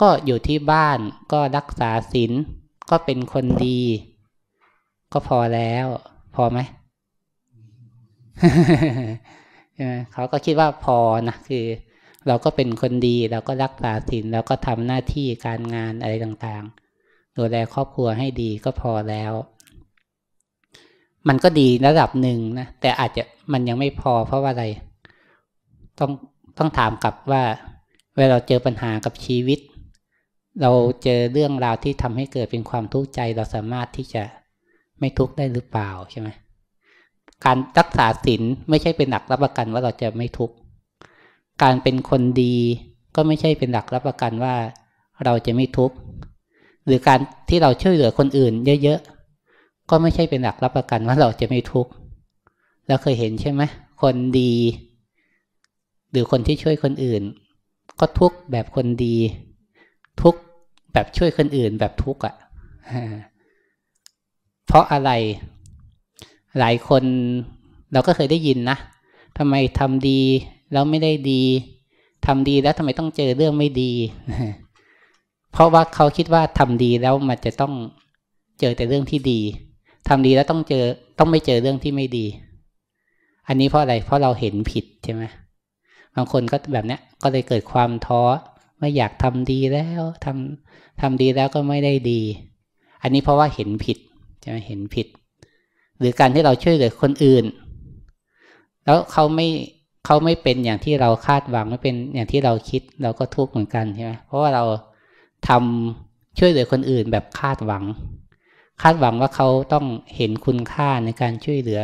ก็อยู่ที่บ้านก็รักษาศีล ก็เป็นคนดี ก็พอแล้ว พอไหมเขาก็คิดว่าพอนะ คือเราก็เป็นคนดี เราก็รักษาศีลเราก็ทำหน้าที่การงานอะไรต่างๆ ดูแลครอบครัวให้ดีก็พอแล้ว มันก็ดีระดับหนึ่งนะ แต่อาจจะมันยังไม่พอเพราะว่าอะไร ต้องต้องถามกลับว่า เวลาเราเจอปัญหากับชีวิตเราเจอเรื่องราวที่ทำให้เกิดเป็นความทุกข์ใจเราสามารถที่จะไม่ทุกข์ได้หรือเปล่าใช่ไหมการรักษาศีลไม่ใช่เป็นหลักรับประกันว่าเราจะไม่ทุกข์การเป็นคนดี ก็ไม่ใช่เป็นหลักรับประกันว่าเราจะไม่ทุกข์หรือการที่เราช่วยเหลือคนอื่นเยอะๆก็ไม่ใช่เป็นหลักรับประกันว่าเราจะไม่ทุกข์เราเคยเห็นใช่ไหมคนดี หรือคนที่ช่วยคนอื่น ก็ทุกข์แบบคนดีทุกแบบช่วยคนอื่นแบบทุกอะ่ะ เพราะอะไรหลายคนเราก็เคยได้ยินนะทำไมทำดีแล้วไม่ได้ดีทำดีแล้วทำไมต้องเจอเรื่องไม่ดี เพราะว่าเขาคิดว่าทำดีแล้วมันจะต้องเจอแต่เรื่องที่ดีทำดีแล้วต้องเจอต้องไม่เจอเรื่องที่ไม่ดี อันนี้เพราะอะไรเพราะเราเห็นผิดใช่ไหมบางคนก็แบบเนี้ยก็เลยเกิดความท้อไม่อยากทำดีแล้วทำทำดีแล้วก็ไม่ได้ดี อันนี้เพราะว่าเห็นผิดใช่ไหมเห็นผิด หรือการที่เราช่วยเหลือคนอื่น แล้วเขาไม่เขาไม่เป็นอย่างที่เราคาดหวัง ไม่เป็นอย่างที่เราคิดเราก็ทุกข์เหมือนกันใช่ไหมเพราะว่าเราทำช่วยเหลือคนอื่นแบบคาดหวัง คาดหวังว่าเขาต้องเห็นคุณค่าในการช่วยเหลือ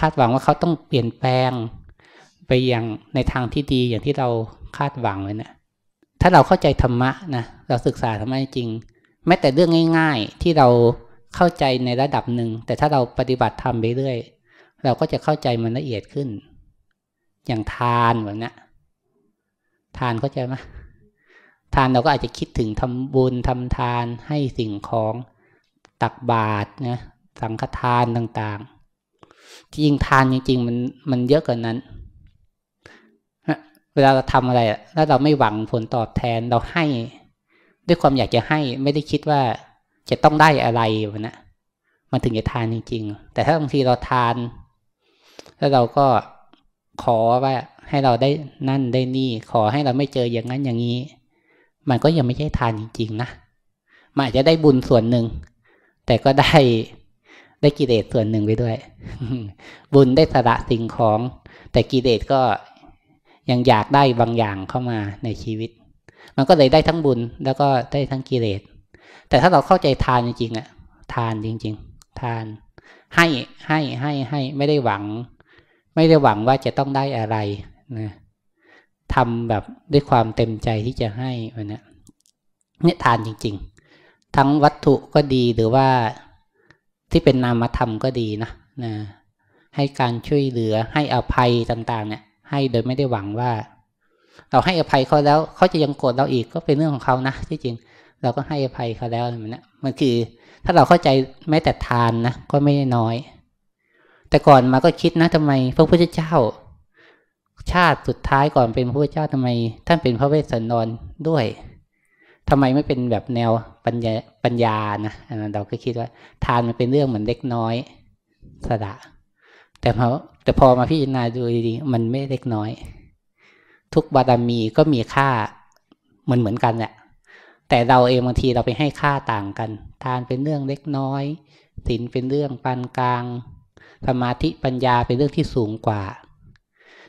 คาดหวังว่าเขาต้องเปลี่ยนแปลงไปอย่างในทางที่ดีอย่างที่เราคาดหวังไว้นะถ้าเราเข้าใจธรรมะนะเราศึกษาธรรมะจริง แม้แต่เรื่องง่าย ๆที่เราเข้าใจในระดับหนึ่งแต่ถ้าเราปฏิบัติทำไปเรื่อยเราก็จะเข้าใจมันละเอียดขึ้น อย่างทานแบบนี้ทานเข้าใจไหมทานเราก็อาจจะคิดถึงทำบุญทำทานให้สิ่งของตักบาตรนะสังฆทานต่างๆจริงทานจริงๆมันมันเยอะกว่านนั้นเวลาเราทำอะไรถ้าเราไม่หวังผลตอบแทนเราให้ด้วยความอยากจะให้ไม่ได้คิดว่าจะต้องได้อะไรวะนะมันถึงจะทานจริงๆ แต่ถ้าบางทีเราทาน แล้วเราก็ขอว่า ให้เราได้นั่นได้นี่ ขอให้เราไม่เจออย่างนั้นอย่างนี้ มันก็ยังไม่ใช่ทานจริงๆนะมันอาจจะได้บุญส่วนหนึ่งแต่ก็ได้ได้กิเลสส่วนหนึ่งไปด้วย บุญได้สละสิ่งของ แต่กิเลสก็ยังอยากได้บางอย่างเข้ามาในชีวิต มันก็เลยได้ทั้งบุญแล้วก็ได้ทั้งกิเลส แต่ถ้าเราเข้าใจทานจริงๆอะทานจริง ๆ ทานให้ให้ให้ให้ไม่ได้หวัง ไม่ได้หวังว่าจะต้องได้อะไรนะทำแบบด้วยความเต็มใจที่จะให้มันนะเนี่ยทานจริงๆ ทั้งวัตถุก็ดีหรือว่าที่เป็นนามธรรมก็ดีนะนะ ให้การช่วยเหลือให้อภัยต่าง ๆ เนี่ยให้โดยไม่ได้หวังว่า เราให้อภัยเขาแล้วเขาจะยังโกรธเราอีกก็เป็นเรื่องของเขานะที่จริงเราก็ให้อภัยเขาแล้วมันนะมันคือ ถ้าเราเข้าใจแม้แต่ทานนะ ก็ไม่น้อย แต่ก่อนมาก็คิดนะ ทำไม พระพุทธเจ้า ชาติสุดท้ายก่อนเป็นพระพุทธเจ้าทำไม ท่านเป็นพระเวสสันดรด้วย ทำไมไม่เป็นแบบแนวปัญญาปัญญานะอันนั้นเราก็คิดว่าทานมันเป็นเรื่องเหมือนเล็กน้อยสระแต่พอแต่พอมาพิจารณาดูดีๆมันไม่เล็กน้อย ทุกบารมีก็มีค่าเหมือนเหมือนกันแหละแต่เราเองบางทีเราไปให้ค่าต่างกันทานเป็นเรื่องเล็กน้อยศีลเป็นเรื่องปานกลางสมาธิปัญญาเป็นเรื่องที่สูงกว่า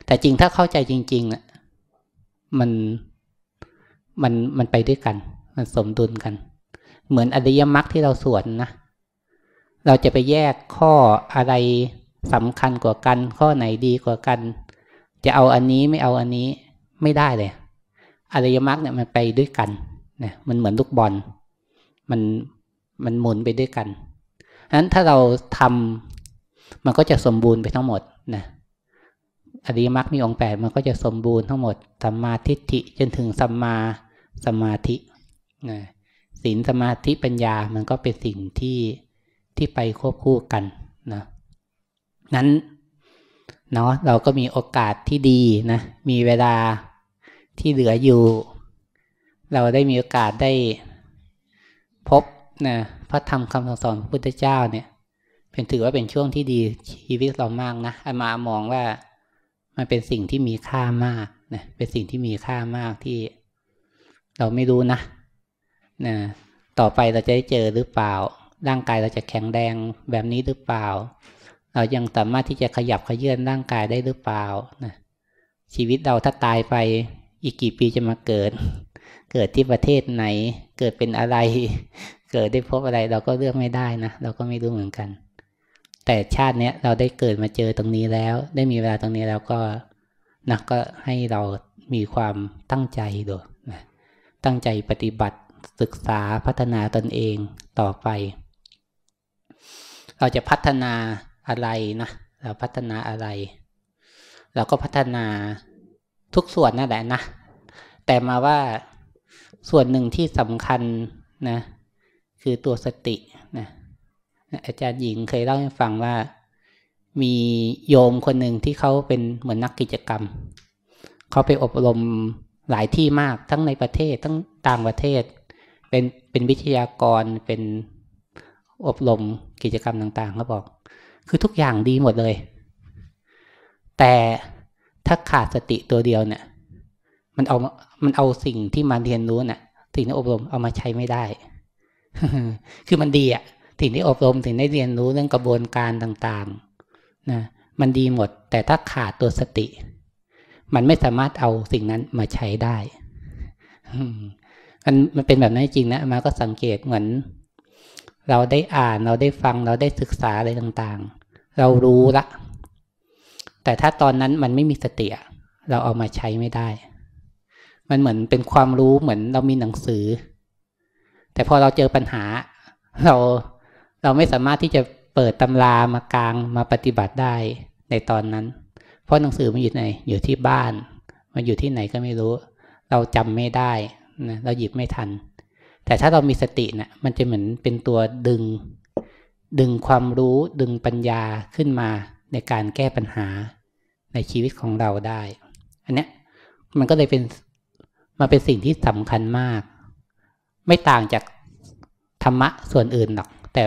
แต่จริงถ้าเข้าใจจริงๆ่ะมันมันมันไปด้วยกัน มันสมดุลกัน เหมือนอริยมรรคที่เราสวดนนะเราจะไปแยกข้ออะไรสำคัญกว่ากัน ข้อไหนดีกว่ากัน จะเอาอันนี้ไม่เอาอันนี้ไม่ได้เลย อริยมรรคเนี่ยมันไปด้วยกันนะมันเหมือนลูกบอล มัน มันหมุนไปด้วยกันนั้นถ้าเราทำมันก็จะสมบูรณ์ไปทั้งหมดนะ อริยมรรคมีองค์แปดมันก็จะสมบูรณ์ทั้งหมดสัมมาทิฏฐิจนถึงสัมมาสมาธินะศีลสมาธิปัญญามันก็เป็นสิ่งที่ ที่ไปควบคู่กันนะนั้นเนาะเราก็มีโอกาสที่ดีนะมีเวลาที่เหลืออยู่ เราได้มีโอกาสได้พบนะพระธรรมคำสอนพระพุทธเจ้าเนี่ยเป็นถือว่าเป็นช่วงที่ดีชีวิตเรามากนะอามามองว่ามันเป็นสิ่งที่มีค่ามากนะเป็นสิ่งที่มีค่ามากที่ เราไม่รู้นะนะต่อไปเราจะได้เจอหรือเปล่า ร่างกายเราจะแข็งแรงแบบนี้หรือเปล่าเรายังสามารถที่จะขยับขยื่นร่างกายได้หรือเปล่านะชีวิตเราถ้าตายไปอีกกี่ปีจะมาเกิด เกิดที่ประเทศไหน เกิดเป็นอะไร เกิดได้พบอะไรเราก็เลือกไม่ได้นะ เราก็ไม่รู้เหมือนกัน แต่ชาติเนี้ย เราได้เกิดมาเจอตรงนี้แล้ว ได้มีเวลาตรงนี้แล้ว ก็นะก็ให้เรามีความตั้งใจดูนะตั้งใจปฏิบัติศึกษาพัฒนาตนเองต่อไป เราจะพัฒนาอะไรนะ เราพัฒนาอะไรเราก็พัฒนาทุกส่วนนั่นแหละนะ แต่มาว่าส่วนหนึ่งที่สำคัญนะคือตัวสตินะ อาจารย์หญิงเคยเล่าให้ฟังว่า มีโยมคนหนึ่งที่เขาเป็นเหมือนนักกิจกรรม เขาไปอบรมหลายที่มาก ทั้งในประเทศทั้งต่างประเทศเป็นเป็นวิทยากร เป็นอบรมกิจกรรมต่างๆเขาบอกคือทุกอย่างดีหมดเลย แต่ถ้าขาดสติตัวเดียวเนี่ย มันเอามันเอาสิ่งที่มาเรียนรู้เนี่ยสิ่งที่อบรมเอามาใช้ไม่ได้ คือมันดีอะสิ่งที่อบรมสิ่งที่เรียนรู้เรื่องกระบวนการต่างๆนะมันดีหมด แต่ถ้าขาดตัวสติ มันไม่สามารถเอาสิ่งนั้นมาใช้ได้ มันมันเป็นแบบนั้นจริงนะมาก็สังเกตเหมือนเราได้อ่านเราได้ฟังเราได้ศึกษาอะไรต่างๆ เรารู้ละแต่ถ้าตอนนั้นมันไม่มีสติเราเอามาใช้ไม่ได้ มันเหมือนเป็นความรู้เหมือนเรามีหนังสือ แต่พอเราเจอปัญหา เราเราไม่สามารถที่จะเปิดตำรามากลางมาปฏิบัติได้ในตอนนั้น เพราะหนังสือมันอยู่ไหนอยู่ที่บ้าน มันอยู่ที่ไหนก็ไม่รู้ เราจำไม่ได้นะเราหยิบไม่ทันแต่ถ้าเรามีสติเนะี่ยมันจะเหมือนเป็นตัวดึง ดึงความรู้ดึงปัญญาขึ้นมาในการแก้ปัญหาในชีวิตของเราได้ อันเนี้ยมันก็เลยเป็นมาเป็นสิ่งที่สำคัญมาก ไม่ต่างจากธรรมะส่วนอื่นหรอก แต่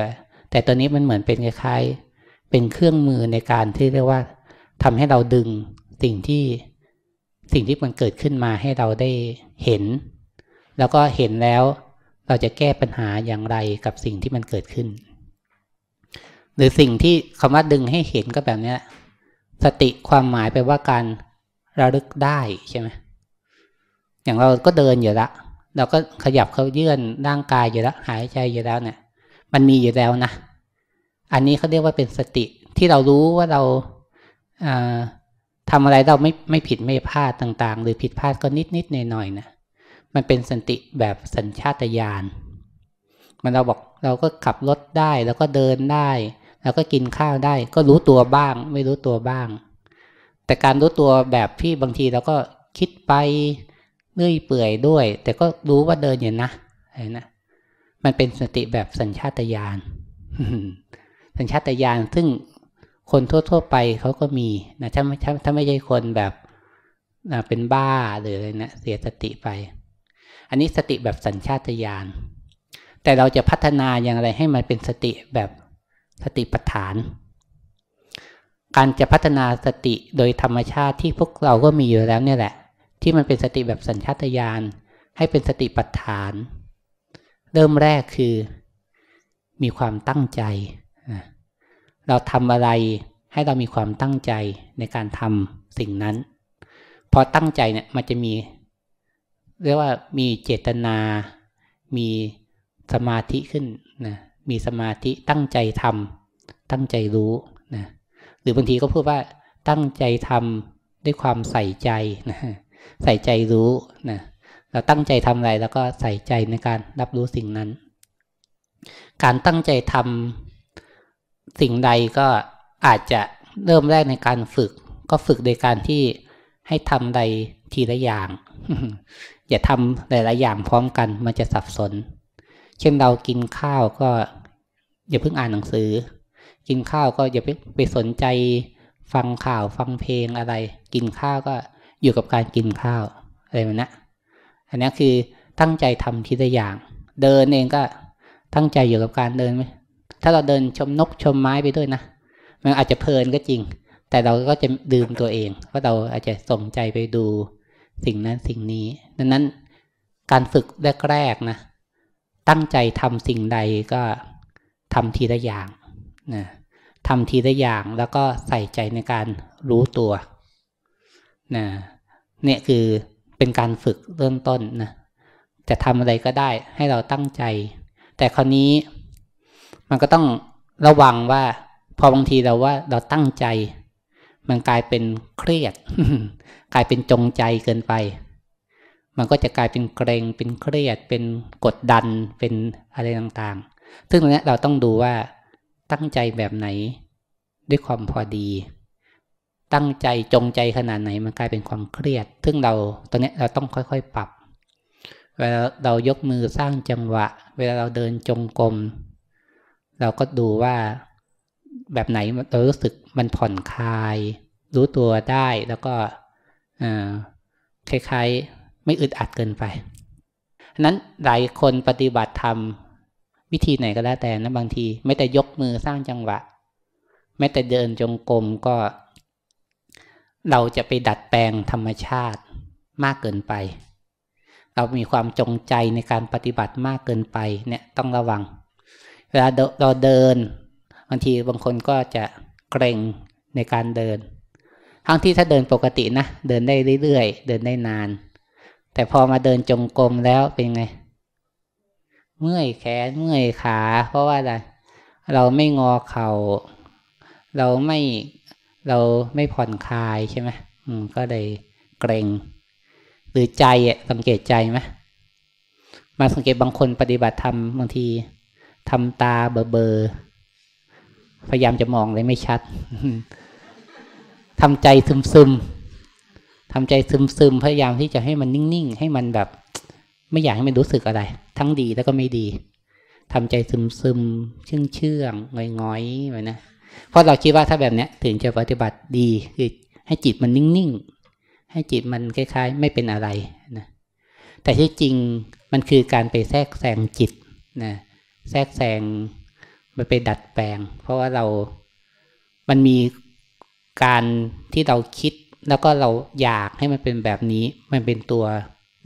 แต่ตัวนี้มันเหมือนเป็นคล้ายๆเป็นเครื่องมือในการที่เรียกว่าทำให้เราดึงสิ่งที่สิ่งที่มันเกิดขึ้นมาให้เราได้เห็น แล้วก็เห็นแล้วเราจะแก้ปัญหาอย่างไรกับสิ่งที่มันเกิดขึ้น หรือสิ่งที่คำว่าดึงให้เห็นก็แบบนี้สติความหมายไปว่าการระลึกได้ใช่ไหมอย่างเราก็เดินอยู่ละเราก็ขยับเขายื่อนร่างกายอยู่แล้วหายใจอยู่แล้วเนี่ยมันมีอยู่แล้วนะอันนี้เขาเรียกว่าเป็นสติที่เรารู้ว่าเราทำอะไรเราไม่ไม่ผิดไม่พลาดต่างๆ หรือผิดพลาดก็นิดๆหน่อยๆน่ยนะมันเป็นสันติแบบสัญชาตญาณ มันเราบอกเราก็ขับรถได้แล้วก็เดินได้แล้วก็กินข้าวได้ ก็รู้ตัวบ้างไม่รู้ตัวบ้าง แต่การรู้ตัวแบบที่บางทีเราก็คิดไปเนื่อยเปื่อยด้วย แต่ก็รู้ว่าเดินอยางนะเห็นนะมันเป็นสติแบบสัญชาตญาณสัญชาตญาณซึ่งคนทั่วๆไปเขาก็มีนะถ้าไม่ถ้าไม่ใช่คนแบบเป็นบ้าหรืออะไรนะเสียสติไปอันนี้สติแบบสัญชาตญาณ แต่เราจะพัฒนาอย่างไรให้มันเป็นสติแบบสติปัฏฐาน การจะพัฒนาสติโดยธรรมชาติที่พวกเราก็มีอยู่แล้วเนี่ยแหละ ที่มันเป็นสติแบบสัญชาตญาณให้เป็นสติปัฏฐาน เริ่มแรกคือมีความตั้งใจ เราทำอะไรให้เรามีความตั้งใจในการทำสิ่งนั้น พอตั้งใจเนี่ยมันจะมีเรียกว่ามีเจตนา มีสมาธิขึ้นนะ มีสมาธิตั้งใจทำ ตั้งใจรู้นะ หรือบางทีก็พูดว่าตั้งใจทำด้วยความใส่ใจนะใส่ใจรู้นะ เราตั้งใจทำอะไรแล้วก็ใส่ใจในการรับรู้สิ่งนั้น การตั้งใจทำสิ่งใดก็อาจจะเริ่มแรกในการฝึก ก็ฝึกโดยการที่ให้ทำใดทีละอย่างอย่าทำหลาย ๆ อย่างพร้อมกันมันจะสับสน เช่นเรากินข้าวก็ อย่าเพิ่งอ่านหนังสือ กินข้าวก็อย่าไปไปสนใจฟังข่าวฟังเพลงอะไร กินข้าวก็อยู่กับการกินข้าวอะไรแบบนี้อันนี้คือตั้งใจทำทีละอย่าง เดินเองก็ตั้งใจอยู่กับการเดินไหม ถ้าเราเดินชมนกชมไม้ไปด้วยนะ มันอาจจะเพลินก็จริง แต่เราก็จะดื่มตัวเอง เพราะเราอาจจะส่งใจไปดูสิ่งนั้นสิ่งนี้ดังนั้น การฝึกแรกๆนะตั้งใจทำสิ่งใดก็ทำทีละอย่างนะทำทีละอย่างแล้วก็ใส่ใจในการรู้ตัวนะเนี่ยคือเป็นการฝึกเริ่มต้นนะ จะทำอะไรก็ได้ให้เราตั้งใจ แต่คราวนี้มันก็ต้องระวังว่าพอบางทีเราว่าเราตั้งใจมันกลายเป็นเครียดกลายเป็นจงใจเกินไป มันก็จะกลายเป็นเกรงเป็นเครียด เป็นกดดัน เป็นอะไรต่างๆ ซึ่งตรงนี้เราต้องดูว่าตั้งใจแบบไหนด้วยความพอดี ตั้งใจจงใจขนาดไหน มันกลายเป็นความเครียด ซึ่งเราตอนนี้เราต้องค่อยๆปรับเวลาเรายกมือสร้างจังหวะ เวลาเราเดินจงกรมเราก็ดูว่าแบบไหนเรารู้สึกมันผ่อนคลายรู้ตัวได้แล้วก็คล้ายๆไม่อึดอัดเกินไปนั้นหลายคนปฏิบัติธรรมวิธีไหนก็แล้วแต่นะบางทีไม่แต่ยกมือสร้างจังหวะไม่แต่เดินจงกรมก็ เราจะไปดัดแปลงธรรมชาติมากเกินไป เรามีความจงใจในการปฏิบัติมากเกินไปเนี่ยต้องระวังเวลาเราเดินบางทีบางคนก็จะเกรงในการเดินทั้งที่ถ้าเดินปกตินะเดินได้เรื่อยๆเดินได้นาน แต่พอมาเดินจงกรมแล้วเป็นไงเมื่อยแขนเมื่อยขา เพราะว่าอะไรเราไม่งอเขา่าเราไม่เราไม่ผ่อนคลายใช่ไหมอืมก็เลยเกรงหรือใจอ่ะสังเกตใจไหมมาสังเกตบางคนปฏิบัติธรรมบางทีทำตาเบอเบอพยายามจะมองเลยไม่ชัดทำใจซึมซึมทำใจซึมซึมพยายามที่จะให้มันนิ่งๆ ให้มันแบบไม่อยากให้มันรู้สึกอะไร ทั้งดีแล้วก็ไม่ดี ทำใจซึมซึมเชื่องเชื่องงอยงอยไปนะเพราะเราคิดว่าถ้าแบบเนี้ยถึงจะปฏิบัติดีคือให้จิตมันนิ่งๆ ให้จิตมันคล้ายๆ ไม่เป็นอะไรนะ แต่ที่จริงมันคือการไปแทรกแซงจิตนะ แทรกแซงไปไปดัดแปลง เพราะว่าเรา มันมีการที่เราคิดแล้วก็เราอยากให้มันเป็นแบบนี้ มันเป็นตัว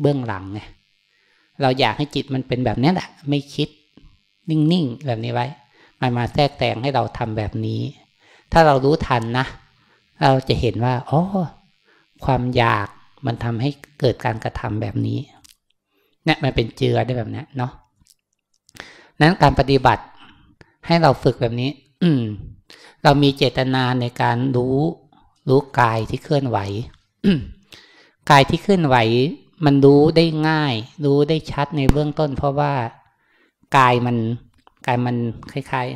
เบื้องหลังไงเราอยากให้จิตมันเป็นแบบนี้แหละ ไม่คิดนิ่งๆแบบนี้ไว้มันมาแทรกแต่งให้เราทำแบบนี้ ถ้าเรารู้ทันนะ เราจะเห็นว่าอ๋อความอยากมันทำให้เกิดการกระทำแบบนี้เนี่ยมันเป็นเจือได้แบบนี้เนาะนั้นการปฏิบัติให้เราฝึกแบบนี้อืมเรามีเจตนาในการรู้ รู้กายที่เคลื่อนไหวกายที่เคลื่อนไหวมันรู้ได้ง่าย รู้ได้ชัดในเบื้องต้น เพราะว่ากายมันกายมันคล้าย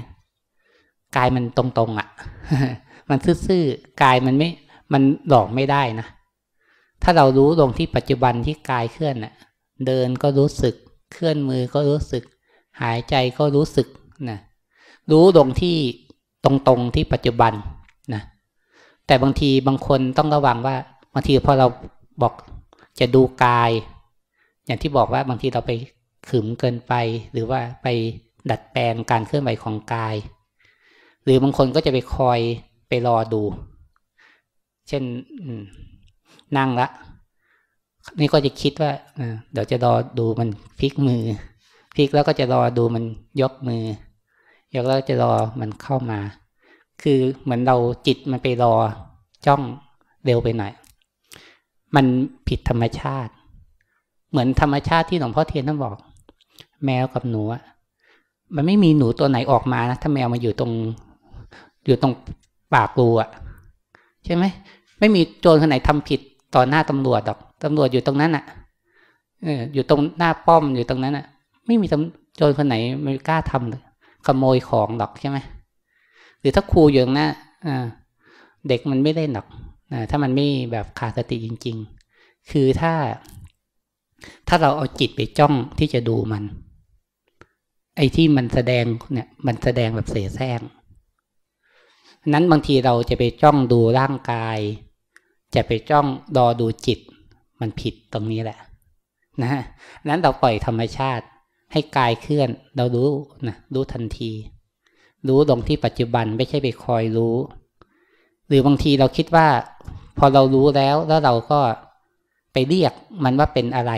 ๆกายมันตรงๆอะ่ะมันซื่อๆกายมันไม่มันหลอกไม่ได้นะถ้าเรารู้ลงที่ปัจจุบันที่กายเคลื่อนอะ่ะ เดินก็รู้สึกเคลื่อนมือก็รู้สึก หายใจก็รู้สึกนะรู้ลงที่ตรงๆที่ปัจจุบันนะแต่บางทีบางคนต้องระวังว่าบางทีพอเราบอกจะดูกาย อย่างที่บอกว่าบางทีเราไปขึมเกินไป หรือว่าไปดัดแปลงการเคลื่อนไหวของกาย หรือบางคนก็จะไปคอยไปรอดู เช่นนั่งละ นี่ก็จะคิดว่าเดี๋ยวจะรอดูมันพลิกมือพลิกแล้วก็จะรอดูมันยกมือี๋ยวเราจะรอมันเข้ามา คือเหมือนเราจิตมันไปรอจ้องเร็วไปหน่อยมันผิดธรรมชาติ เหมือนธรรมชาติที่หลวงพ่อเทียนท่านบอก แมวกับหนู มันไม่มีหนูตัวไหนออกมานะ ถ้าแมวมาอยู่ตรง อยู่ตรงปากรูอ่ะใช่ไหม ไม่มีโจรคนไหนทำผิดต่อหน้าตำรวจหรอก ตำรวจอยู่ตรงนั้นอ่ะอยู่ตรงหน้าป้อมอยู่ตรงนั้นอ่ะ ไม่มีโจรคนไหนไม่กล้าทำเลยขโมยของหรอกใช่ไหมหรือถ้าครูอย่างนะ้นเด็กมันไม่เล่นหรอก ถ้ามันไม่แบบขาดสติจริง ๆ คือถ้าถ้าเราเอาจิตไปจ้องที่จะดูมัน ไอ้ที่มันแสดงเนี่ยมันแสดงแบบเสแสร้งนั้นบางทีเราจะไปจ้องดูร่างกาย จะไปจ้องดอดูจิต มันผิดตรงนี้แหละนะนั้นเราปล่อยธรรมชาติให้กายเคลื่อนเรารู้นะรู้ทันที รู้ลงที่ปัจจุบัน ไม่ใช่ไปคอยรู้ หรือบางทีเราคิดว่า พอเรารู้แล้วแล้วเราก็ไปเรียกมันว่าเป็นอะไร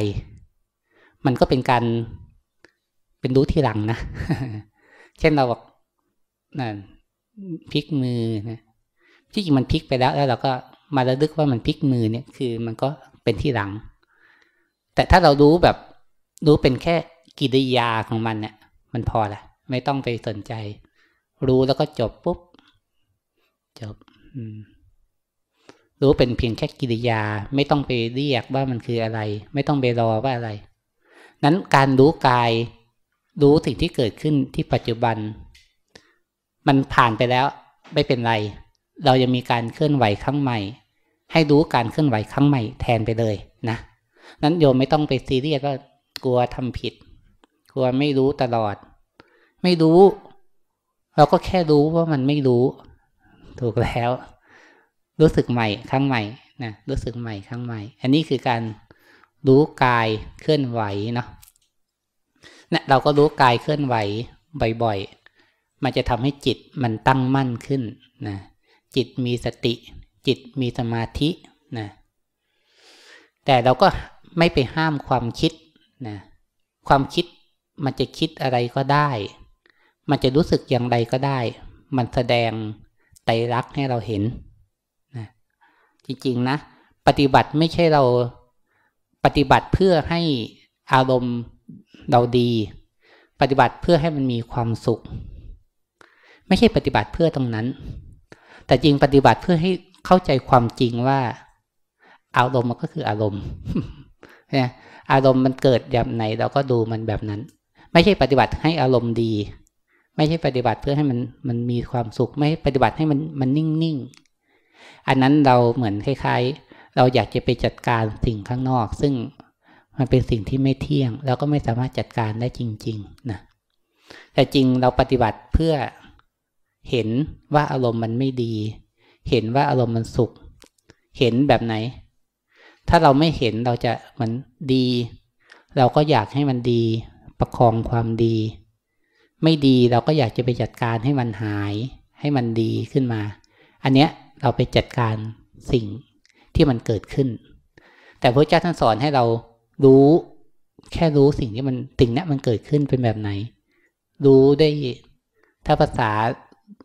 มันก็เป็นการ เป็นรู้ที่หลังนะ เช่นเราบอกนั่นพลิกมือนะที่จริงมันพลิกไปแล้วแล้วเราก็มาระลึกว่ามันพลิกมือเนี่ยคือมันก็เป็นที่หลัง แต่ถ้าเรารู้แบบรู้เป็นแค่กิริยาของมันเนี่ยมันพอละไม่ต้องไปสนใจ รู้แล้วก็จบปุ๊บจบ รู้เป็นเพียงแค่กิริยา ไม่ต้องไปเรียกว่ามันคืออะไร ไม่ต้องไปรอว่าอะไรนั้นการรู้กายรู้สิ่งที่เกิดขึ้นที่ปัจจุบัน มันผ่านไปแล้วไม่เป็นไรเรายังมีการเคลื่อนไหวครั้งใหม่ ให้รู้การเคลื่อนไหวครั้งใหม่แทนไปเลยนะนั้นโยมไม่ต้องไปซีเรียสก็กลัวทำผิดัวาไม่รู้ตลอด ไม่รู้ เราก็แค่รู้ว่ามันไม่รู้ ถูกแล้ว รู้สึกใหม่ครั้งใหม่นะรู้สึกใหม่ครั้งใหม่ อันนี้คือการรู้กายเคลื่อนไหวเนาะเนี่ยเราก็รู้กายเคลื่อนไหว บ่อยๆ มันจะทำให้จิตมันตั้งมั่นขึ้นนะจิตมีสติ จิตมีสมาธินะแต่เราก็ไม่ไปห้ามความคิดนะความคิดมันจะคิดอะไรก็ได้ มันจะรู้สึกอย่างไรก็ได้ มันแสดงไตรลักษณ์ให้เราเห็นนะจริงๆนะ ปฏิบัติไม่ใช่เราปฏิบัติเพื่อให้อารมณ์เราดี ปฏิบัติเพื่อให้มันมีความสุข ไม่ใช่ปฏิบัติเพื่อตรงนั้น แต่จริงปฏิบัติเพื่อให้เข้าใจความจริงว่า อารมณ์มันก็คืออารมณ์นะอารมณ์มันเกิดแบบไหน เราก็ดูมันแบบนั้นไม่ใช่ปฏิบัติให้อารมณ์ดี ไม่ใช่ปฏิบัติเพื่อให้มันมันมีความสุข ไม่ปฏิบัติให้มันมันนิ่งนิ่ง อันนั้นเราเหมือนคล้าย ๆ เราอยากจะไปจัดการสิ่งข้างนอก ซึ่งมันเป็นสิ่งที่ไม่เที่ยงแล้วก็ไม่สามารถจัดการได้จริงๆนะ แต่จริงเราปฏิบัติเพื่อเห็นว่าอารมณ์มันไม่ดี เห็นว่าอารมณ์มันสุข เห็นแบบไหน ถ้าเราไม่เห็น เราจะเหมือน ดี เราก็อยากให้มันดีประคองความดี ไม่ดีเราก็อยากจะไปจัดการให้มันหายให้มันดีขึ้นมา อันเนี้ยเราไปจัดการสิ่งที่มันเกิดขึ้น แต่พระเจ้าท่านสอนให้เรารู้แค่รู้สิ่งที่มันสิ่งนั้นมันเกิดขึ้นเป็นแบบไหน รู้ได้ ถ้าภาษา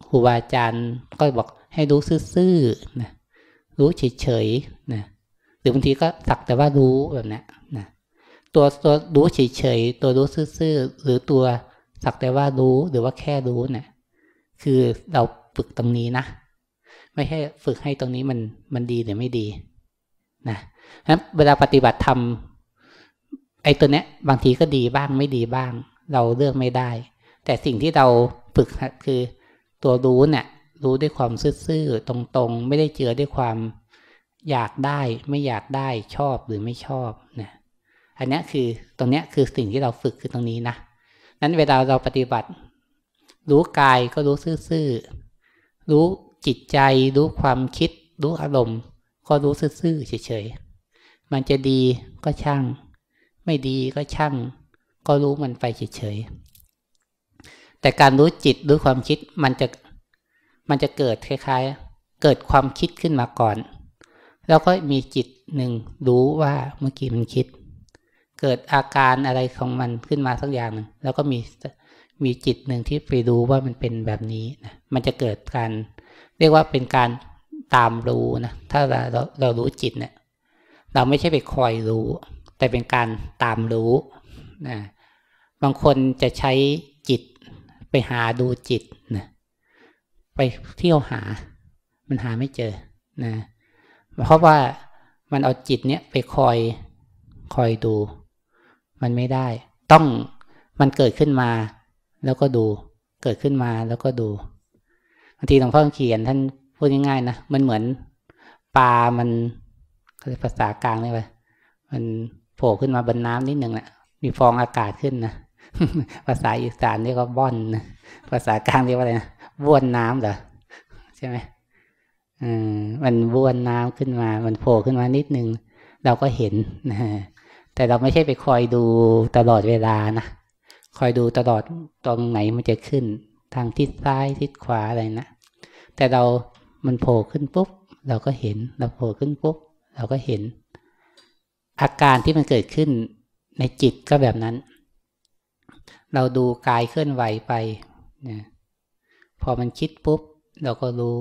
ครูบาอาจารย์ก็บอกให้รู้ซื่อๆนะรู้เฉยๆนะหรือบางทีก็สักแต่ว่ารู้แบบนี้นะตัวตัวรู้เฉยๆ ตัวรู้ซื่อๆ หรือตัวสักแต่ว่ารู้หรือว่าแค่รู้เนะี่ย คือเราฝึกตรงนี้นะ ไม่ใช่ฝึกให้ตรงนี้มันมันดีหรือไม่ดีนะนั้นเวลาปฏิบัติทำไอ้ตัวเนี้ยบางทีก็ดีบ้างไม่ดีบ้าง เราเลือกไม่ได้ แต่สิ่งที่เราฝึกคือตัวรู้เนะี่ย รู้ด้วยความซื่อๆ ตรง ๆ ไม่ได้เจือด้วยความอยากได้ไม่อยากได้ชอบหรือไม่ชอบเนะอันนี้คือตรงนี้คือสิ่งที่เราฝึกคือตรงนี้นะนั้นเวลาเราปฏิบัติ รู้กายก็รู้ซื่อๆ รู้จิตใจรู้ความคิด รู้อารมณ์ ก็รู้ซื่อๆเฉยๆมันจะดีก็ช่าง ไม่ดีก็ช่าง ก็รู้มันไปเฉยๆแต่การรู้จิต รู้ความคิดมันจะ มันจะเกิดคล้ายๆ เกิดความคิดขึ้นมาก่อน แล้วก็มีจิตหนึ่ง รู้ว่าเมื่อกี้มันคิดเกิดอาการอะไรของมันขึ้นมาสักอย่างหนึ่ง แล้วก็มีมีจิตหนึ่งที่ไปดูว่ามันเป็นแบบนี้นะมันจะเกิดการเรียกว่าเป็นการตามรู้นะ ถ้าเราเราเรารู้จิตเนะี่ย เราไม่ใช่ไปคอยรู้ แต่เป็นการตามรู้นะบางคนจะใช้จิต ไปหาดูจิตนะ ไปเที่ยวหา มันหาไม่เจอนะ เพราะว่ามันเอาจิตเนี้ยไปคอยคอยดูมันไม่ได้ ต้องมันเกิดขึ้นมา แล้วก็ดู เกิดขึ้นมาแล้วก็ดูบางทีหลวงพ่อเขียน ท่านพูดง่ายๆนะมันเหมือนปลามันภาษากลางเลยว่ามันโผล่ขึ้นมาบนน้ำ นิดหนึ่งแหละมีฟองอากาศขึ้นนะภาษาอีสานเรียกว่าบ่อนนะภาษากลางเรียกว่าอะไรนะบ้วนน้ำเหรอใช่ไหมอืมมันบ้วนน้ำขึ้นมา มันโผล่ขึ้นมานิดหนึ่งเราก็เห็นนะแต่เราไม่ใช่ไปคอยดูตลอดเวลานะคอยดูตลอดตรงไหนมันจะขึ้นทางทิศซ้ายทิศขวาอะไรนะแต่เรามันโผล่ขึ้นปุ๊บเราก็เห็นเราโผล่ขึ้นปุ๊บเราก็เห็น อาการที่มันเกิดขึ้นในจิตก็แบบนั้น เราดูกายเคลื่อนไหวไปนะพอมันคิดปุ๊บ เราก็รู้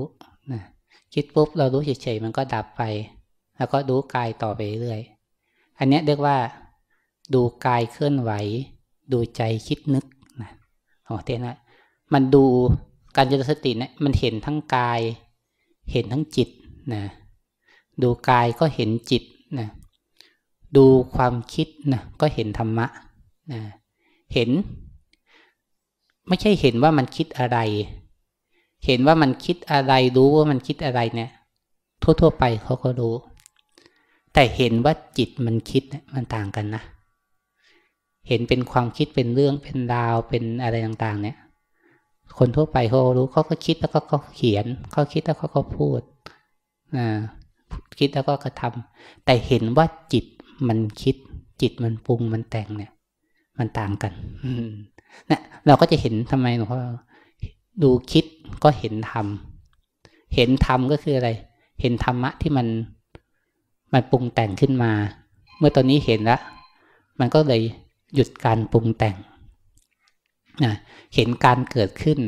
นะคิดปุ๊บเรารู้เฉยๆมันก็ดับไปแล้วก็ดูกายต่อไปเรื่อยอันนี้เรียกว่า ดูกายเคลื่อนไหว ดูใจคิดนึกนะโอเคนะมันดูการจิตสติเนะี่ยมันเห็นทั้งกาย เห็นทั้งจิตนะดูกายก็เห็นจิตนะดูความคิดนะก็เห็นธรรมะนะเห็น ไม่ใช่เห็นว่ามันคิดอะไร เห็นว่ามันคิดอะไรรู้ว่ามันคิดอะไรเนี่ยทั่วๆไปเขาก็รู้แต่เห็นว่าจิตมันคิดมันต่างกันนะ เห็นเป็นความคิดเป็นเรื่องเป็นดาวเป็นอะไรต่างๆ เนี่ย คนทั่วไปเขารู้เขาก็คิดแล้วก็เขาเขียน เขาคิดแล้วเขาก็พูดนะคิดแล้วก็กระทำ แต่เห็นว่าจิตมันคิด จิตมันปรุงมันแต่งเนี่ย มันต่างกัน นะ เราก็จะเห็นทำไมหลวงพ่อดูคิดก็เห็นธรรมเห็นธรรมก็คืออะไร เห็นธรรมะที่มันมันปรุงแต่งขึ้นมา เมื่อตอนนี้เห็นแล้ว มันก็เลยหยุดการปรุงแต่งนะเห็นการเกิดขึ้น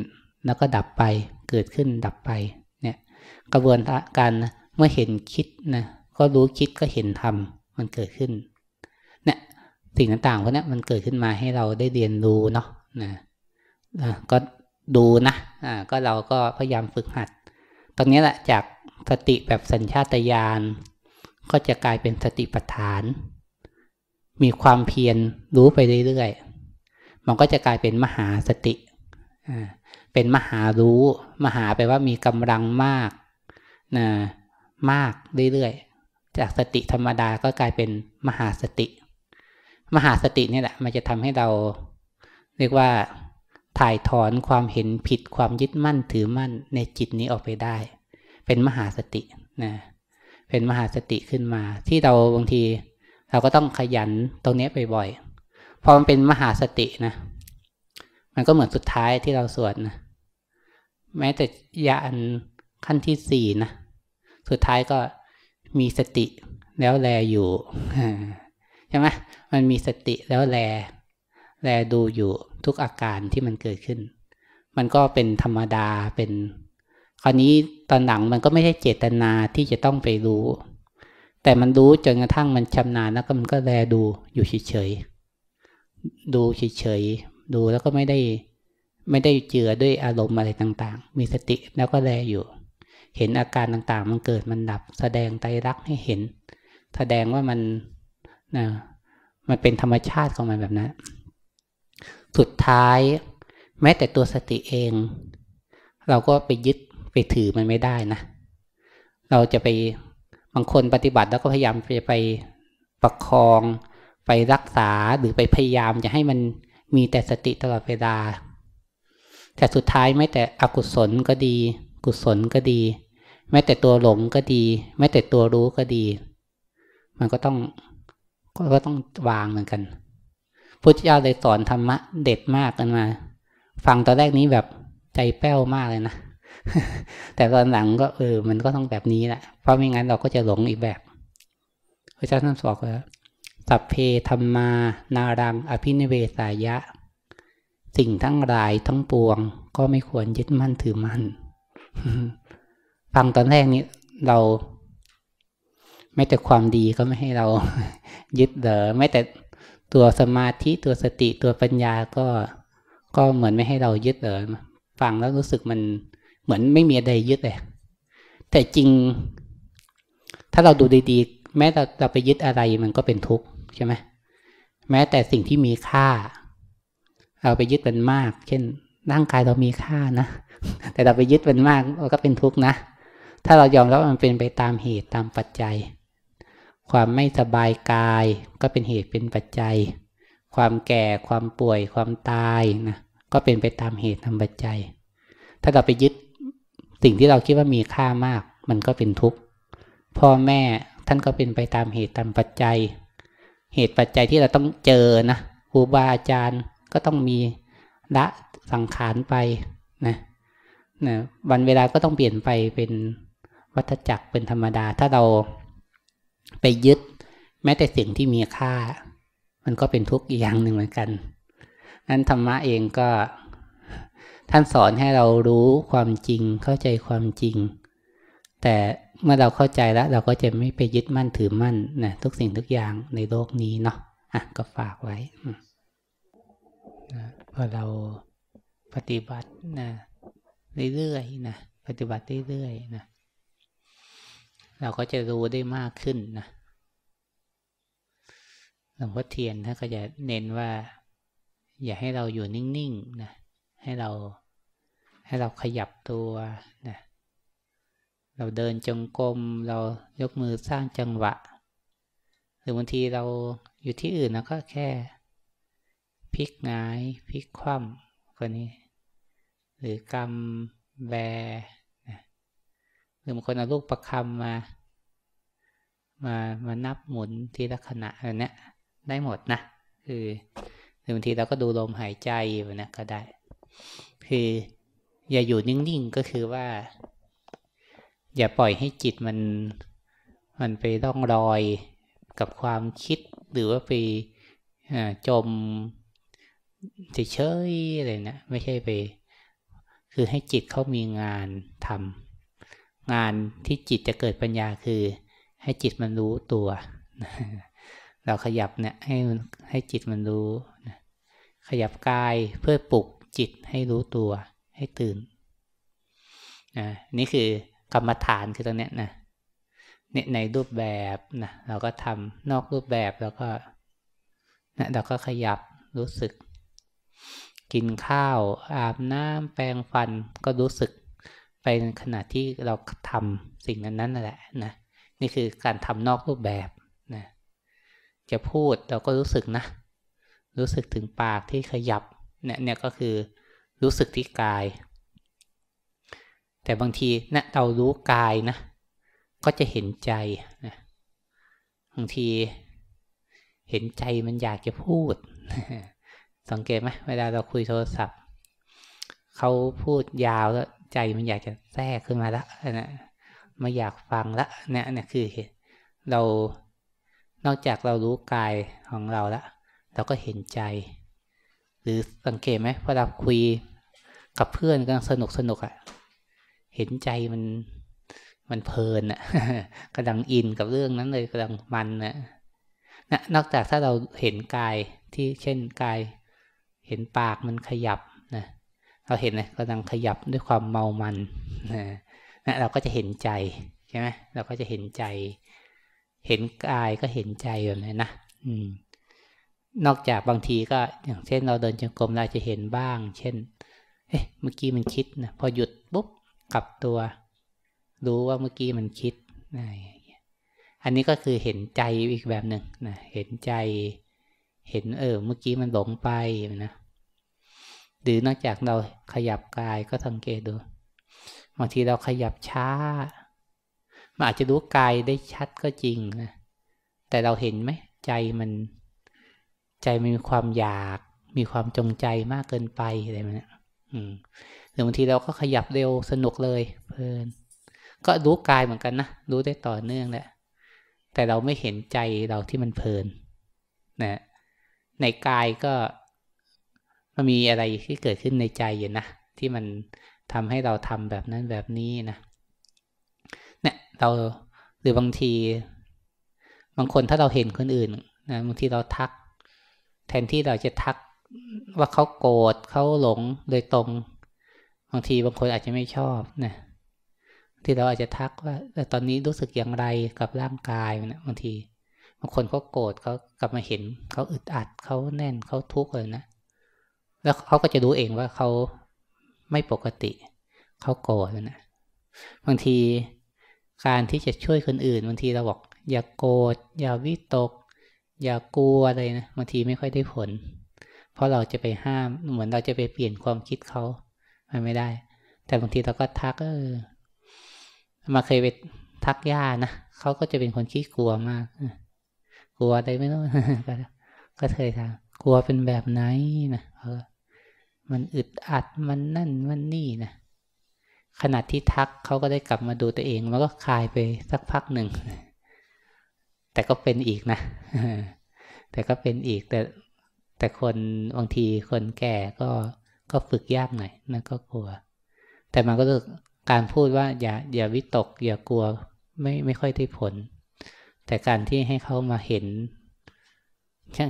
แล้วก็ดับไป เกิดขึ้นดับไป เนี่ยกระบวนการเมื่อเห็นคิดนะ ก็รู้คิดก็เห็นทำมันเกิดขึ้น เนี่ยสิ่งต่างๆพวกนี้มันเกิดขึ้นมาให้เราได้เรียนรู้เนาะนะก็ดูนะอ่าก็เราก็พยายามฝึกหัดตรงนี้แหละ จากสติแบบสัญชาตญาณก็จะกลายเป็นสติปัฏฐาน มีความเพียรรู้ไปเรื่อยๆ มันก็จะกลายเป็นมหาสติ เป็นมหารู้มหาแปลว่ามีกำลังมากนะมากเรื่อยๆ จากสติธรรมดาก็กลายเป็นมหาสติ มหาสตินี่แหละมันจะทำให้เราเรียกว่าถ่ายถอนความเห็นผิดความยึดมั่นถือมั่นในจิตนี้ออกไปได้ เป็นมหาสติ นะเป็นมหาสติขึ้นมาที่เราบางที เราก็ต้องขยันตรงนี้บ่อยๆพอมันเป็นมหาสตินะมันก็เหมือนสุดท้ายที่เราสวดนะแม้แต่ยานขั้นที่สี่นะสุดท้ายก็มีสติ แล้วแลอยู่ใช่ไหมมันมีสติแล้วแล แลดูอยู่ทุกอาการที่มันเกิดขึ้น มันก็เป็นธรรมดาเป็นคราวนี้ตอนหนังมันก็ไม่ใช่เจตนาที่จะต้องไปรู้ แต่มันรู้จนกระทั่งมันชำนาญแล้วก็มันก็แลดูอยู่เฉยๆดูเฉยๆดูแล้วก็ไม่ได้ไม่ได้เจือด้วยอารมณ์อะไรต่างๆ มีสติแล้วก็แลอยู่ เห็นอาการต่างๆ มันเกิด มันดับ แสดงไตรักให้เห็น แสดงว่ามันนะมันเป็นธรรมชาติของมันแบบนั้น สุดท้ายแม้แต่ตัวสติเอง เราก็ไปยึดไปถือมันไม่ได้นะ เราจะไปบางคนปฏิบัติแล้วก็พยายามไปไปประคองไปรักษาหรือไปพยายามจะให้มันมีแต่สติตลอดเวลาแต่สุดท้ายไม่แต่อกุศลก็ดี กุศลก็ดีแม้แต่ตัวหลงก็ดีแม้แต่ตัวรู้ก็ดี มันก็ต้องก็ต้องวางเหมือนกันพุทธเจ้าเลยสอนธรรมะเด็ดมากกันมา ฟังตอนแรกนี้แบบใจแป้วมากเลยนะแต่ตอนหลังก็เออ มันก็ต้องแบบนี้แหละเพราะไม่งั้นเราก็จะหลงอีกแบบพระเจ้าท่านบอกว่าสัพเพธรรมานารังอภินิเวสายะ สิ่งทั้งหลายทั้งปวง ก็ไม่ควรยึดมั่นถือมั่นฟังตอนแรกนี้เราไม่แต่ความดีก็ไม่ให้เรา ยึดเดอไม่แต่ตัวสมาธิตัวสติตัวปัญญาก็ก็เหมือนไม่ให้เรายึดเดอฟังแล้วรู้สึกมันเหมือนไม่มีอะไรยึดเลยแต่จริง ถ้าเราดูดีๆ แม้เราเราไปยึดอะไรมันก็เป็นทุกข์ใช่ไหมแม้แต่สิ่งที่มีค่าเราไปยึดมันมาก เช่น ร่างกายเรามีค่านะ แต่เราไปยึดมันมากเราก็เป็นทุกข์นะ ถ้าเรายอมรับมันเป็นไปตามเหตุตามปัจจัย ความไม่สบายกายก็เป็นเหตุเป็นปัจจัย ความแก่ ความป่วย ความตายนะ ก็เป็นไปตามเหตุตามปัจจัย ถ้าเราไปยึดสิ่งที่เราคิดว่ามีค่ามากมันก็เป็นทุกข์ พ่อแม่ท่านก็เป็นไปตามเหตุตามปัจจัย เหตุปัจจัยที่เราต้องเจอนะครูบาอาจารย์ก็ต้องมีละสังขารไปนะนะวันเวลาก็ต้องเปลี่ยนไปเป็นวัฏจักรเป็นธรรมดา ถ้าเราไปยึดแม้แต่สิ่งที่มีค่า มันก็เป็นทุกข์อีกอย่างหนึ่งเหมือนกัน นั้นธรรมะเองก็ท่านสอนให้เรารู้ความจริงเข้าใจความจริง แต่เมื่อเราเข้าใจแล้ว เราก็จะไม่ไปยึดมั่นถือมั่นนะทุกสิ่งทุกอย่างในโลกนี้เนาะอ่ะก็ฝากไว้นะพอเราปฏิบัตินะเรื่อยๆนะปฏิบัติเรื่อยๆนะเราก็จะรู้ได้มากขึ้นนะหลวงพ่อเทียนท่านก็จะเน้นว่า อย่าให้เราอยู่นิ่งๆนะให้เราให้เราขยับตัวนะเราเดินจงกรมเรายกมือสร้างจังหวะ หรือบางทีเราอยู่ที่อื่นแล้วก็แค่ พลิกงายพลิกคว่ำคนนี้ หรือกำแบนะหรือบางคนเอาลูกประคำมา มามานับหมุนทีละขณะอะไรเนี้ยได้หมดนะคือหรือบางทีเราก็ดูลมหายใจแบบนี้ก็ได้คืออย่าอยู่นิ่งๆ ก็คือว่า อย่าปล่อยให้จิตมัน มันไปต้องรอยกับความคิดหรือว่าไปจมเฉยๆอะไรนะไม่ใช่ไป คือให้จิตเขามีงานทำงานที่จิตจะเกิดปัญญาคือ ให้จิตมันรู้ตัว เราขยับเนี่ยให้ให้จิตมันรู้ ขยับกายเพื่อปลุกจิตให้รู้ตัวให้ตื่นนะนี่คือกรรมฐานคือตรงเนี้ยนะเนี่ยในรูปแบบนะเราก็ทำนอกรูปแบบเราก็นะเราก็ขยับรู้สึก กินข้าวอาบน้ำแปรงฟันก็รู้สึกไปในขณะที่เราทำสิ่งนั้นนั่นแหละนะนี่คือการทำนอกรูปแบบนะจะพูดเราก็รู้สึกนะรู้สึกถึงปากที่ขยับเนี่ยเนี่ยก็คือรู้สึกที่กาย แต่บางทีนะเรารู้กายนะก็จะเห็นใจนะบางทีเห็นใจมันอยากจะพูดสังเกตไหมเวลาเราคุยโทรศัพท์เขาพูดยาวแล้วใจมันอยากจะแทรกขึ้นมาละนะมาอยากฟังละเนี่ยเนี่ยคือเรานอกจากเรารู้กายของเราละเราก็เห็นใจหรือสังเกตไหมเวลาคุยกับเพื่อนกำลังสนุกสนุกอะ่ะเห็นใจมันมันเพลินอะ่ะกำลังอินกับเรื่องนั้นเลยกำลังมันอะนะนอกจากถ้าเราเห็นกายที่เช่นกาย เห็นปากมันขยับนะเราเห็นนะกำลังขยับด้วยความเมามันนะนะเราก็จะเห็นใจใช่ไหมเราก็จะเห็นใจ เห็นกายก็เห็นใจแบบนี้นะอืมนอกจากบางทีก็อย่างเช่นเราเดินจงกรมเราจะเห็นบ้าง เช่นเอ๊ะเมื่อกี้มันคิดนะพอหยุดปุ๊บกลับตัวรู้ว่าเมื่อกี้มันคิดนะอันนี้ก็คือเห็นใจอีกแบบหนึ่งนะเห็นใจเห็นเออเมื่อกี้มันหลงไปนะ หรือนอกจากเราขยับกายก็สังเกตดู บางทีเราขยับช้ามันอาจจะรู้กายได้ชัดก็จริงนะแต่เราเห็นไหมใจมันใจมันมีความอยาก มีความจงใจมากเกินไปอะไรแบบนี้หรือบางทีเราก็ขยับเร็วสนุกเลย เพลิน ก็รู้กายเหมือนกันนะรู้ได้ต่อเนื่องแหละ แต่เราไม่เห็นใจเราที่มันเพลินนะในกายก็มันมีอะไรที่เกิดขึ้นในใจอยู่นะ ที่มันทำให้เราทำแบบนั้นแบบนี้นะเนี่ยเราหรือบางที บางคนถ้าเราเห็นคนอื่นนะบางทีเราทักแทนที่เราจะทักว่าเขาโกรธเขาหลงโดยตรง บางทีบางคนอาจจะไม่ชอบนะที่เราอาจจะทักว่าแตอนนี้รู้สึกอย่างไรกับร่างกายนะบางทีบางคนเขาโกรธเขากลับมาเห็น เขาอึดอัดเขาแน่นเขาทุกข์เลยนะ แล้วเขาก็จะรู้เองว่าเขาไม่ปกติ เขาโกรธนะบางทีการที่จะช่วยคนอื่น บางทีเราบอก อย่าโกรธอย่าวิตกอย่ากลัวเลยนะบางทีไม่ค่อยได้ผลเพราะเราจะไปห้ามเหมือนเราจะไปเปลี่ยนความคิดเขาไม่ได้ แต่บางทีเราก็ทัก เออมาเคยไปทักย่านะเขาก็จะเป็นคนขี้กลัวมากกลัวอะไรไม่รู้ก็เคยถามกลัวเป็นแบบไหนนะเออมันอึดอัดมันนั่นมันนี่นะ ขนาดที่ทักเขาก็ได้กลับมาดูตัวเอง มันก็คลายไปสักพักหนึ่งแต่ก็เป็นอีกนะ แต่ก็เป็นอีก แต่แต่คนบางทีคนแก่ก็ก็ฝึกยากหน่อยนะก็กลัว แต่มันก็คือการพูดว่าอย่า อย่าวิตก อย่ากลัวไม่ไม่ค่อยได้ผล แต่การที่ให้เขามาเห็น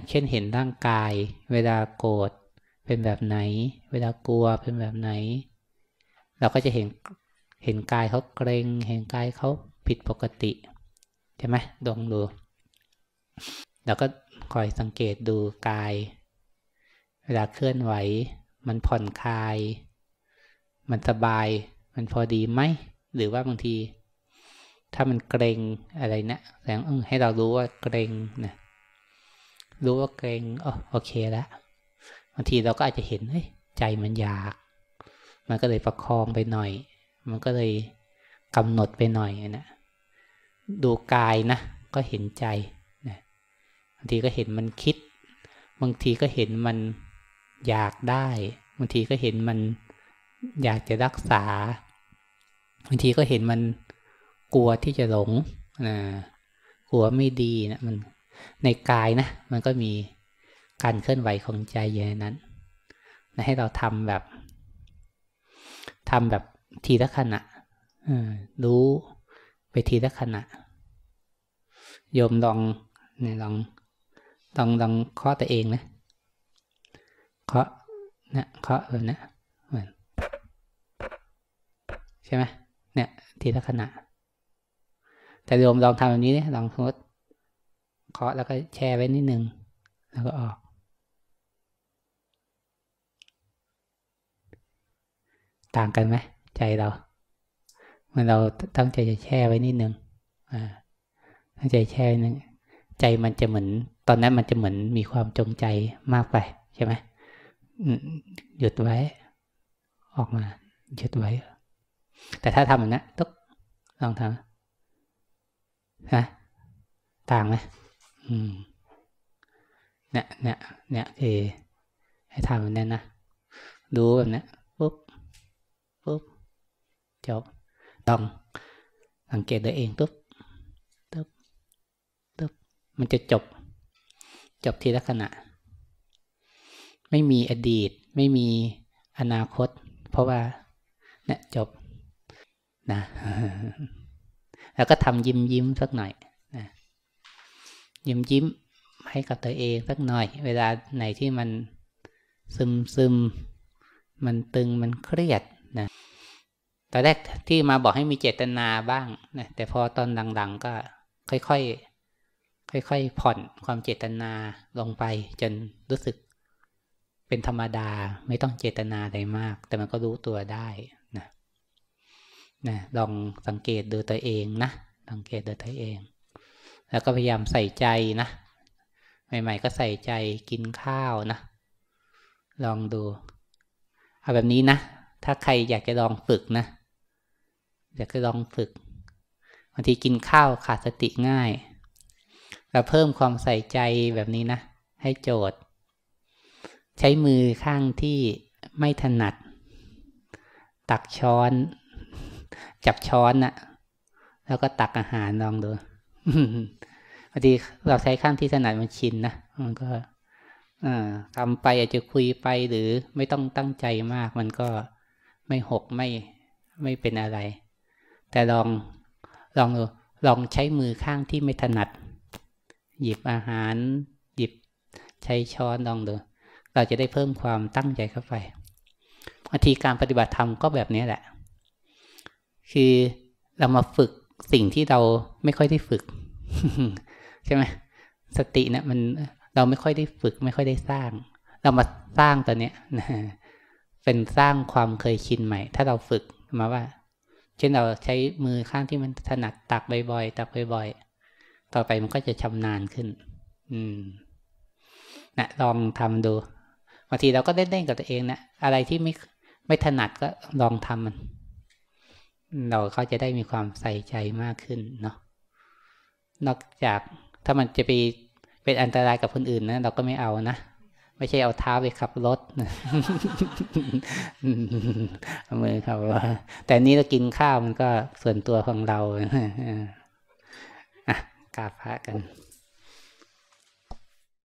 เช่นเห็นร่างกาย เวลาโกรธเป็นแบบไหน เวลากลัวเป็นแบบไหน เราก็จะเห็นเห็นกายเขาเกรงเห็นกายเขาผิดปกติช่ไหมดองดูแล้วก็คอยสังเกตดูกายเวลาเคลื่อนไหว มันผ่อนคลาย มันสบาย มันพอดีไหม หรือว่าบางที ถ้ามันเกรงอะไรเนะี่ย แสดงให้เรารู้ว่าเกรงนะ รู้ว่าเกรงอ๋อโอเคแล้วบางทีเราก็อาจจะเห็น เฮ้ยใจมันอยาก มันก็เลยประคองไปหน่อย มันก็เลยกำหนดไปหน่อยนะดูกายนะก็เห็นใจนะบางทีก็เห็นมันคิด บางทีก็เห็นมันอยากได้ บางทีก็เห็นมันอยากจะรักษา บางทีก็เห็นมันกลัวที่จะหลงนะกลัวไม่ดีนะมันในกายนะมันก็มีการเคลื่อนไหวของใจอย่างนั้นนะให้เราทำแบบทำแบบทีละขณะรู้ไปทีละขณะโยมลองเนี่ยลองลองลองเคาะตัวเองนะ เคาะนะเคาะแบบนี้เหมือนใช่ไหมเนี่ยทีละขณะ แต่โยมลองทำแบบนี้เนี่ย ลองสมมติเคาะแล้วก็แช่ไว้นิดนึง แล้วก็ออก ต่างกันไหมใจเรามันเราตั้งใจจะแช่ไว้นิดนึงตั้งใจแช่นึงใจมันจะเหมือน ตอนนั้นมันจะเหมือนมีความจงใจมากไปใช่ไหม หยุดไว้ ออกมา หยุดไว้ แต่ถ้าทำแบบนี้ตุ๊กลองทำนะต่างไหมอืมเนี่ยเนี่ยเนี่ยคือให้ทำแบบนี้นะดูแบบนี้ปุ๊บปุ๊บจบต้องสังเกตตัวเองตุ๊บตุ๊บตุ๊บมันจะจบจบทีละขณะ ไม่มีอดีตไม่มีอนาคต เพราะว่าเนี่ยจบนะแล้วก็ทำยิ้มยิ้มสักหน่อยนะยิ้มยิ้มให้กับตัวเองสักหน่อย เวลาไหนที่มันซึมซึมมันตึงมันเครียดนะตอนแรกที่มาบอกให้มีเจตนาบ้างนะแต่พอตอนดังๆก็ค่อยๆค่อยๆผ่อนความเจตนาลงไป จนรู้สึกเป็นธรรมดาไม่ต้องเจตนาอะไรมาก แต่มันก็รู้ตัวได้นะนะลองสังเกตดูตัวเองนะ สังเกตดูตัวเอง แล้วก็พยายามใส่ใจนะ ใหม่ๆก็ใส่ใจกินข้าวนะ ลองดูเอาแบบนี้นะ ถ้าใครอยากจะลองฝึกนะอยากจะลองฝึกบางทีกินข้าวขาดสติง่าย เราเพิ่มความใส่ใจแบบนี้นะ ให้โจทย์ ใช้มือข้างที่ไม่ถนัด ตักช้อน จับช้อนนะ่ะ แล้วก็ตักอาหารลองดูบางทีเราใช้ข้างที่ถนัดมันชินนะมันก็ทำไปอาจจะคุยไปหรือไม่ต้องตั้งใจมาก มันก็ไม่หกไม่ไม่เป็นอะไรแต่ลองลองลองใช้มือข้างที่ไม่ถนัด หยิบอาหาร หยิบ ใช้ช้อนลองดูเราจะได้เพิ่มความตั้งใจเข้าไปวิธีการปฏิบัติธรรมก็แบบนี้แหละ คือเรามาฝึกสิ่งที่เราไม่ค่อยได้ฝึก ใช่ไหมสตินะมันเราไม่ค่อยได้ฝึก ไม่ค่อยได้สร้าง เรามาสร้างตัวเนี้ย เป็นสร้างความเคยชินใหม่ ถ้าเราฝึกมาว่าช่นเราใช้มือข้างที่มันถนัดตักบ่อยๆ ตักบ่อยๆ ต่อไปมันก็จะชำนาญขึ้นอืมนะลองทำดูบางทีเราก็เล่นๆกับตัวเองนะอะไรที่ไม่ไม่ถนัดก็ลองทำมัน เราเขาจะได้มีความใส่ใจมากขึ้นเนาะนอกจากถ้ามันจะไปเป็นอันตรายกับคนอื่นนะเราก็ไม่เอานะไม่ใช่เอาเท้าไปขับรถ เอามือขับรถ แต่นี้เรากินข้าวมันก็ส่วนตัวของเราอ่ะกาพระกัน